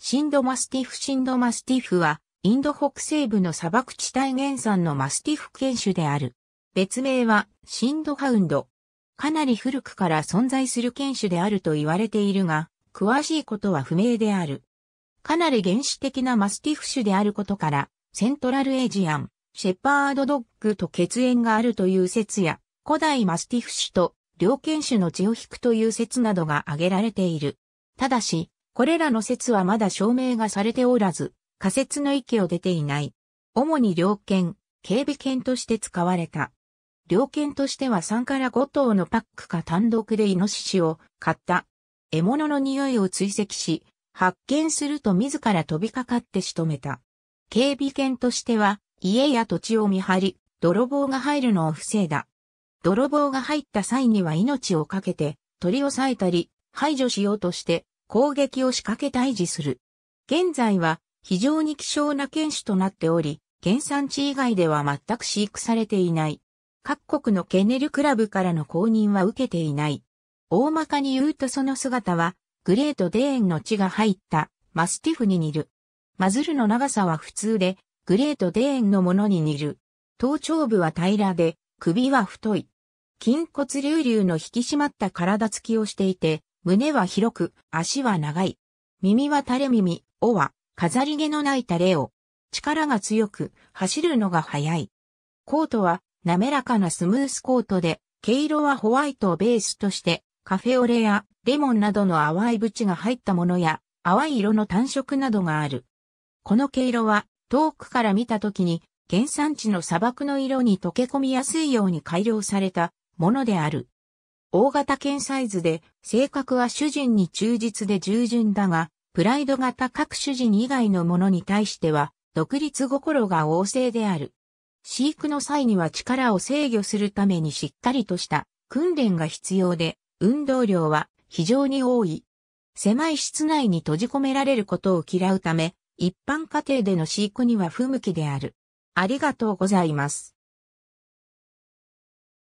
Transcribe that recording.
シンドマスティフシンドマスティフは、インド北西部の砂漠地帯原産のマスティフ犬種である。別名は、シンドハウンド。かなり古くから存在する犬種であると言われているが、詳しいことは不明である。かなり原始的なマスティフ種であることから、セントラルエジアン、シェパードドッグと血縁があるという説や、古代マスティフ種と両犬種の血を引くという説などが挙げられている。ただし、これらの説はまだ証明がされておらず、仮説の域を出ていない。主に猟犬、警備犬として使われた。猟犬としては3から5頭のパックか単独でイノシシを買った。獲物の匂いを追跡し、発見すると自ら飛びかかって仕留めた。警備犬としては、家や土地を見張り、泥棒が入るのを防いだ。泥棒が入った際には命をかけて、取り押さえたり、排除しようとして、攻撃を仕掛け退治する。現在は非常に希少な犬種となっており、原産地以外では全く飼育されていない。各国のケネルクラブからの公認は受けていない。大まかに言うとその姿は、グレートデーンの血が入ったマスティフに似る。マズルの長さは普通で、グレートデーンのものに似る。頭頂部は平らで、首は太い。筋骨隆々の引き締まった体つきをしていて、胸は広く、足は長い。耳は垂れ耳、尾は、飾り毛のない垂れを。力が強く、走るのが速い。コートは、滑らかなスムースコートで、毛色はホワイトをベースとして、カフェオレやレモンなどの淡い縁が入ったものや、淡い色の単色などがある。この毛色は、遠くから見た時に、原産地の砂漠の色に溶け込みやすいように改良されたものである。大型犬サイズで、性格は主人に忠実で従順だが、プライドが高く主人以外のものに対しては、独立心が旺盛である。飼育の際には力を制御するためにしっかりとした訓練が必要で、運動量は非常に多い。狭い室内に閉じ込められることを嫌うため、一般家庭での飼育には不向きである。ありがとうございます。